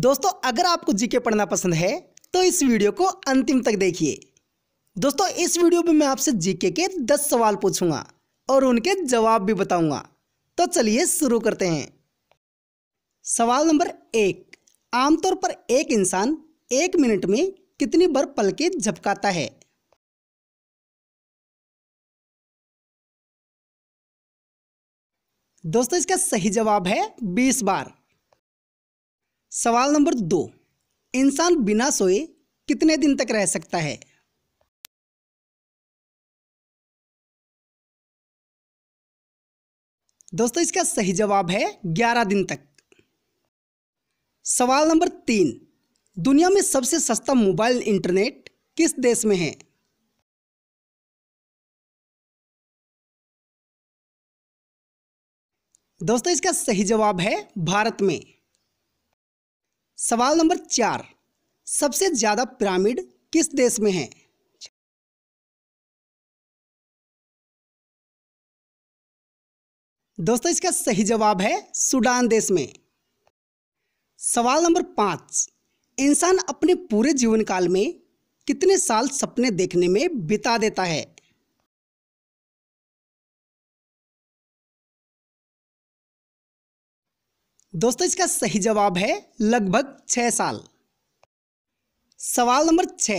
दोस्तों अगर आपको जीके पढ़ना पसंद है तो इस वीडियो को अंतिम तक देखिए दोस्तों इस वीडियो में मैं आपसे जीके के दस सवाल पूछूंगा और उनके जवाब भी बताऊंगा तो चलिए शुरू करते हैं सवाल नंबर एक आमतौर पर एक इंसान एक मिनट में कितनी बार पलके झपकाता है दोस्तों इसका सही जवाब है बीस बार सवाल नंबर दो इंसान बिना सोए कितने दिन तक रह सकता है दोस्तों इसका सही जवाब है ग्यारह दिन तक सवाल नंबर तीन दुनिया में सबसे सस्ता मोबाइल इंटरनेट किस देश में है दोस्तों इसका सही जवाब है भारत में सवाल नंबर चार सबसे ज़्यादा पिरामिड किस देश में है दोस्तों इसका सही जवाब है सूडान देश में सवाल नंबर पांच इंसान अपने पूरे जीवन काल में कितने साल सपने देखने में बिता देता है दोस्तों इसका सही जवाब है लगभग छः साल सवाल नंबर छ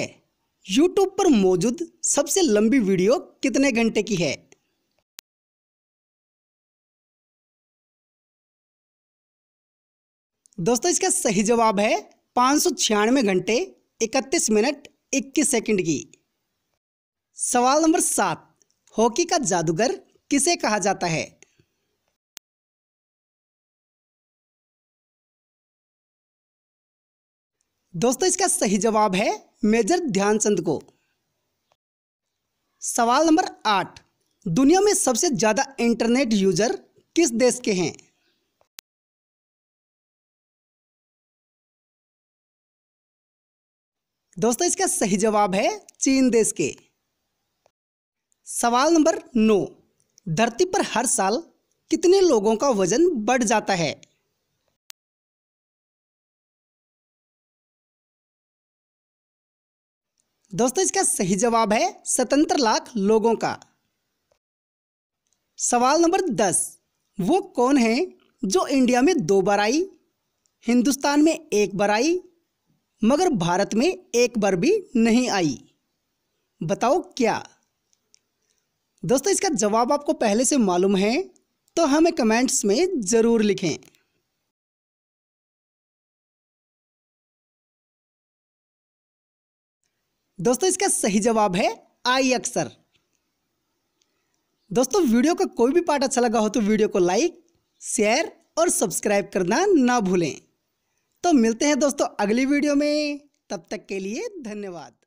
यूट्यूब पर मौजूद सबसे लंबी वीडियो कितने घंटे की है दोस्तों इसका सही जवाब है पाँच घंटे इकतीस मिनट इक्कीस सेकंड की सवाल नंबर सात हॉकी का जादूगर किसे कहा जाता है दोस्तों इसका सही जवाब है मेजर ध्यानचंद को सवाल नंबर आठ दुनिया में सबसे ज़्यादा इंटरनेट यूजर किस देश के हैं दोस्तों इसका सही जवाब है चीन देश के सवाल नंबर नौ धरती पर हर साल कितने लोगों का वजन बढ़ जाता है दोस्तों इसका सही जवाब है स्वतंत्र लाख लोगों का सवाल नंबर दस वो कौन है जो इंडिया में दो बार आई हिंदुस्तान में एक बार आई मगर भारत में एक बार भी नहीं आई बताओ क्या दोस्तों इसका जवाब आपको पहले से मालूम है तो हमें कमेंट्स में ज़रूर लिखें दोस्तों इसका सही जवाब है आई अक्सर दोस्तों वीडियो का कोई भी पार्ट अच्छा लगा हो तो वीडियो को लाइक शेयर और सब्सक्राइब करना ना भूलें तो मिलते हैं दोस्तों अगली वीडियो में तब तक के लिए धन्यवाद